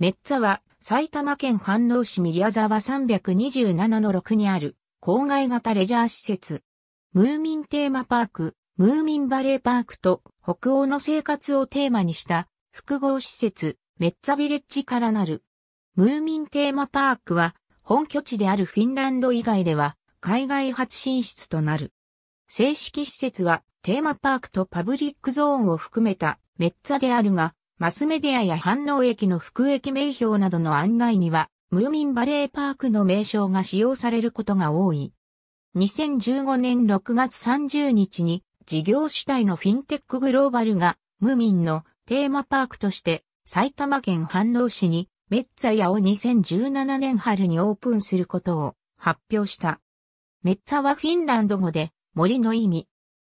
メッツァは埼玉県飯能市宮沢327の6にある郊外型レジャー施設。ムーミンテーマパーク、ムーミンバレーパークと北欧の生活をテーマにした複合施設メッツァビレッジからなる。ムーミンテーマパークは本拠地であるフィンランド以外では海外初進出となる。正式施設はテーマパークとパブリックゾーンを含めたメッツァであるが、マスメディアや反応駅の服駅名標などの案内には、ムーミンバレーパークの名称が使用されることが多い。2015年6月30日に、事業主体のフィンテックグローバルが、ムーミンのテーマパークとして、埼玉県反応市に、メッツァ屋を2017年春にオープンすることを発表した。メッツァはフィンランド語で森の意味。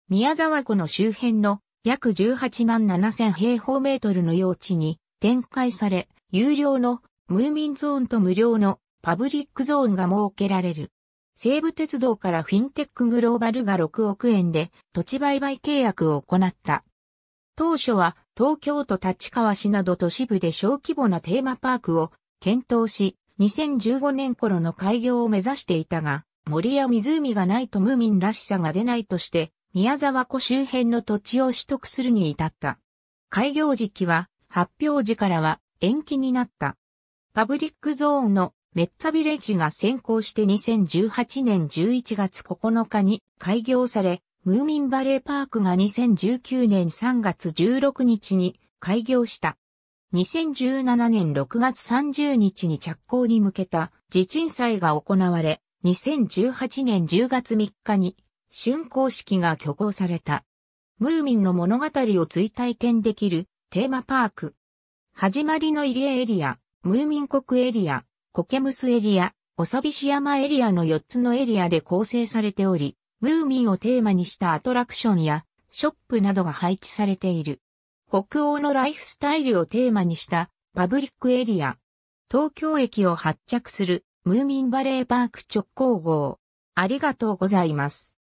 宮沢湖の周辺の約18万7000平方メートルの用地に展開され、有料のムーミンゾーンと無料のパブリックゾーンが設けられる。西武鉄道からフィンテックグローバルが6億円で土地売買契約を行った。当初は東京都立川市など都市部で小規模なテーマパークを検討し、2015年頃の開業を目指していたが、森や湖がないとムーミンらしさが出ないとして、宮沢湖周辺の土地を取得するに至った。開業時期は発表時からは延期になった。パブリックゾーンのメッツァビレッジが先行して2018年11月9日に開業され、ムーミンバレーパークが2019年3月16日に開業した。2017年6月30日に着工に向けた地鎮祭が行われ、2018年10月3日に竣工式が挙行された。ムーミンの物語を追体験できるテーマパーク。始まりの入江エリア、ムーミン国エリア、コケムスエリア、おさびし山エリアの4つのエリアで構成されており、ムーミンをテーマにしたアトラクションやショップなどが配置されている。北欧のライフスタイルをテーマにしたパブリックエリア。東京駅を発着するムーミンバレーパーク直行号。ありがとうございます。